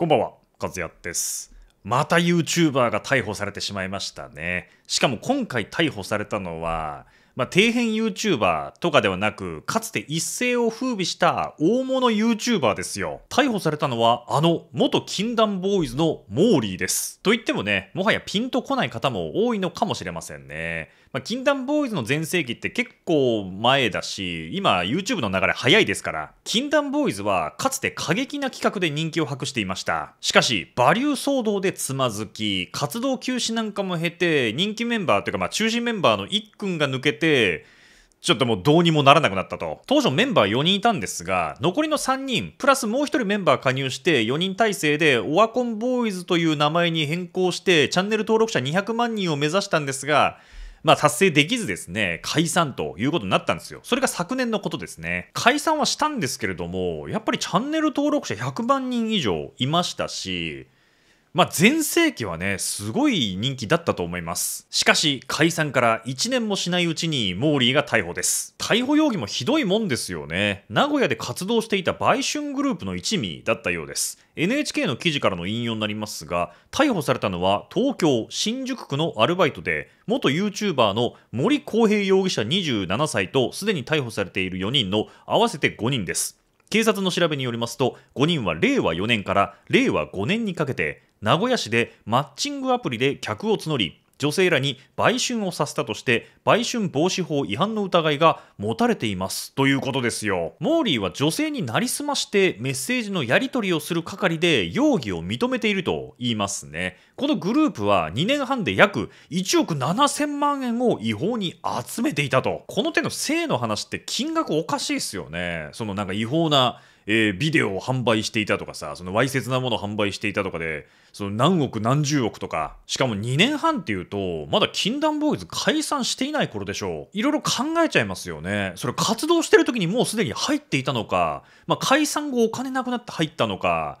こんばんは、かずやです。また YouTuber が逮捕されてしまいましたね。しかも今回逮捕されたのは、まあ、底辺 YouTuber とかではなく、かつて一世を風靡した大物 YouTuber ですよ。逮捕されたのは、あの、元禁断ボーイズのモーリーです。と言ってもね、もはやピンとこない方も多いのかもしれませんね。まあ、禁断ボーイズの全盛期って結構前だし、今 YouTube の流れ早いですから、禁断ボーイズはかつて過激な企画で人気を博していました。しかし、バリュー騒動でつまずき、活動休止なんかも経て、人気メンバーというかまあ中心メンバーの一君が抜けて、ちょっともうどうにもならなくなったと。当初メンバー4人いたんですが、残りの3人、プラスもう1人メンバー加入して4人体制でオワコンボーイズという名前に変更してチャンネル登録者200万人を目指したんですが、まあ、達成できずですね、解散ということになったんですよ。それが昨年のことですね。解散はしたんですけれども、やっぱりチャンネル登録者100万人以上いましたし、まあ、前世紀はね、すごい人気だったと思います。しかし、解散から1年もしないうちにモーリーが逮捕です。逮捕容疑もひどいもんですよね。名古屋で活動していた売春グループの一味だったようです。NHK の記事からの引用になりますが、逮捕されたのは東京・新宿区のアルバイトで、元 YouTuber の森公平容疑者27歳と、すでに逮捕されている4人の合わせて5人です。警察の調べによりますと5人は令和4年から令和5年にかけて名古屋市でマッチングアプリで客を募り女性らに売春をさせたとして売春防止法違反の疑いが持たれていますということですよモーリーは女性になりすましてメッセージのやり取りをする係で容疑を認めていると言いますねこのグループは2年半で約1億7000万円を違法に集めていたとこの手の性の話って金額おかしいですよねそのなんか違法なえー、ビデオを販売していたとかさ、そのわいせつなものを販売していたとかで、その何億何十億とか、しかも2年半っていうと、まだ禁断ボーイズ解散していない頃でしょう。いろいろ考えちゃいますよね。それ活動してる時にもうすでに入っていたのか、まあ、解散後お金なくなって入ったのか、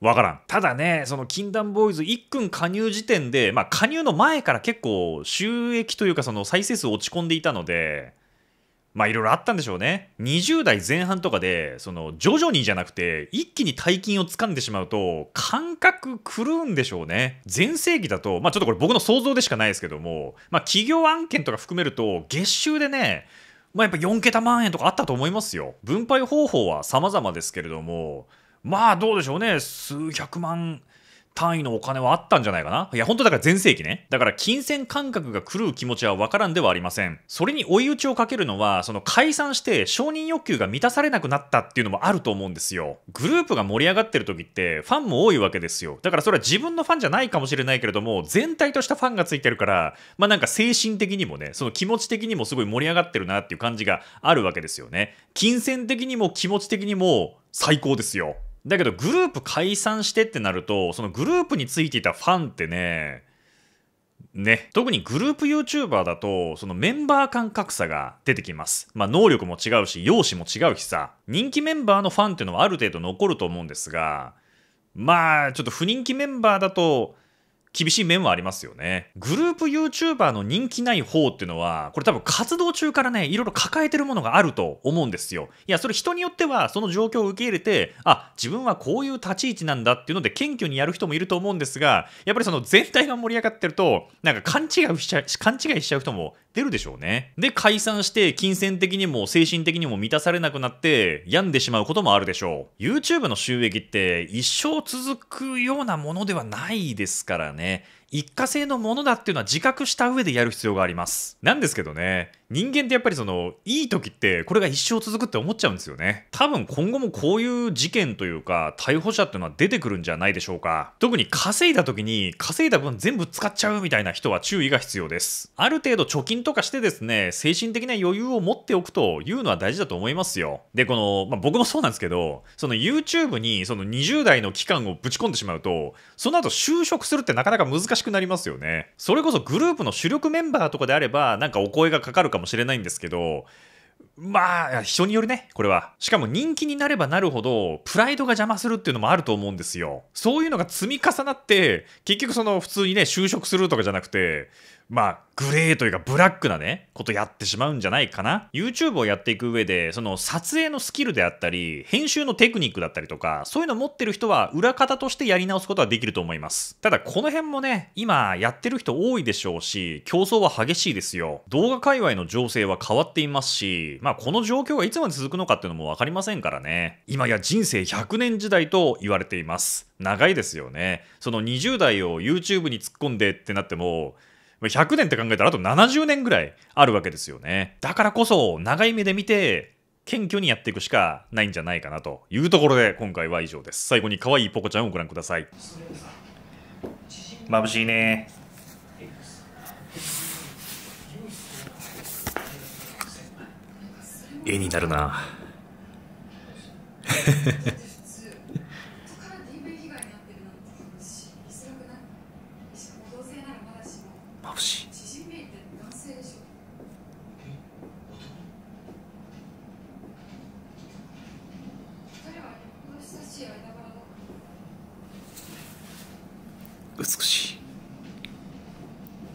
わからん。ただね、その禁断ボーイズ1君加入時点で、まあ加入の前から結構収益というかその再生数落ち込んでいたので、まあいろいろあったんでしょうね。20代前半とかで、その徐々にじゃなくて、一気に大金を掴んでしまうと、感覚狂うんでしょうね。全盛期だと、まあちょっとこれ僕の想像でしかないですけども、まあ企業案件とか含めると、月収でね、まあやっぱ4桁万円とかあったと思いますよ。分配方法は様々ですけれども、まあどうでしょうね、数百万単位のお金はあったんじゃないかな。いや、本当だから全盛期ね。だから金銭感覚が狂う気持ちはわからんではありません。それに追い打ちをかけるのは、その解散して承認欲求が満たされなくなったっていうのもあると思うんですよ。グループが盛り上がってる時ってファンも多いわけですよ。だからそれは自分のファンじゃないかもしれないけれども、全体としたファンがついてるから、まあなんか精神的にもね、その気持ち的にもすごい盛り上がってるなっていう感じがあるわけですよね。金銭的にも気持ち的にも最高ですよ。だけどグループ解散してってなるとそのグループについていたファンってねね特にグループ YouTuber だとそのメンバー間格差が出てきますまあ能力も違うし容姿も違うしさ人気メンバーのファンっていうのはある程度残ると思うんですがまあちょっと不人気メンバーだと厳しい面はありますよね。グループ YouTuber の人気ない方っていうのは、これ多分活動中からね、いろいろ抱えてるものがあると思うんですよ。いや、それ人によっては、その状況を受け入れて、あ、自分はこういう立ち位置なんだっていうので、謙虚にやる人もいると思うんですが、やっぱりその全体が盛り上がってると、なんか勘違いしちゃう、勘違いしちゃう人もってるでしょうね。で、解散して金銭的にも精神的にも満たされなくなって病んでしまうこともあるでしょう。YouTube の収益って一生続くようなものではないですからね。一過性のものだっていうのは自覚した上でやる必要があります。なんですけどね、人間ってやっぱりその、いい時ってこれが一生続くって思っちゃうんですよね。多分今後もこういう事件というか、逮捕者っていうのは出てくるんじゃないでしょうか。特に稼いだ時に、稼いだ分全部使っちゃうみたいな人は注意が必要です。ある程度貯金とかしてですね、精神的な余裕を持っておくというのは大事だと思いますよ。で、この、まあ、僕もそうなんですけど、その YouTube にその20代の期間をぶち込んでしまうと、その後就職するってなかなか難しいしくなりますよねそれこそグループの主力メンバーとかであればなんかお声がかかるかもしれないんですけどまあ、人によるね、これは。しかも人気になればなるほど、プライドが邪魔するっていうのもあると思うんですよ。そういうのが積み重なって、結局その普通にね、就職するとかじゃなくて、まあ、グレーというかブラックなね、ことやってしまうんじゃないかな。YouTube をやっていく上で、その撮影のスキルであったり、編集のテクニックだったりとか、そういうの持ってる人は裏方としてやり直すことはできると思います。ただこの辺もね、今やってる人多いでしょうし、競争は激しいですよ。動画界隈の情勢は変わっていますし、まあこの状況がいつまで続くのかっていうのもわかりませんからね。今や人生100年時代と言われています。長いですよね。その20代を YouTube に突っ込んでってなっても、100年って考えたらあと70年ぐらいあるわけですよね。だからこそ長い目で見て謙虚にやっていくしかないんじゃないかなというところで今回は以上です。最後に可愛いポコちゃんをご覧ください。眩しいね。絵になるな。美しい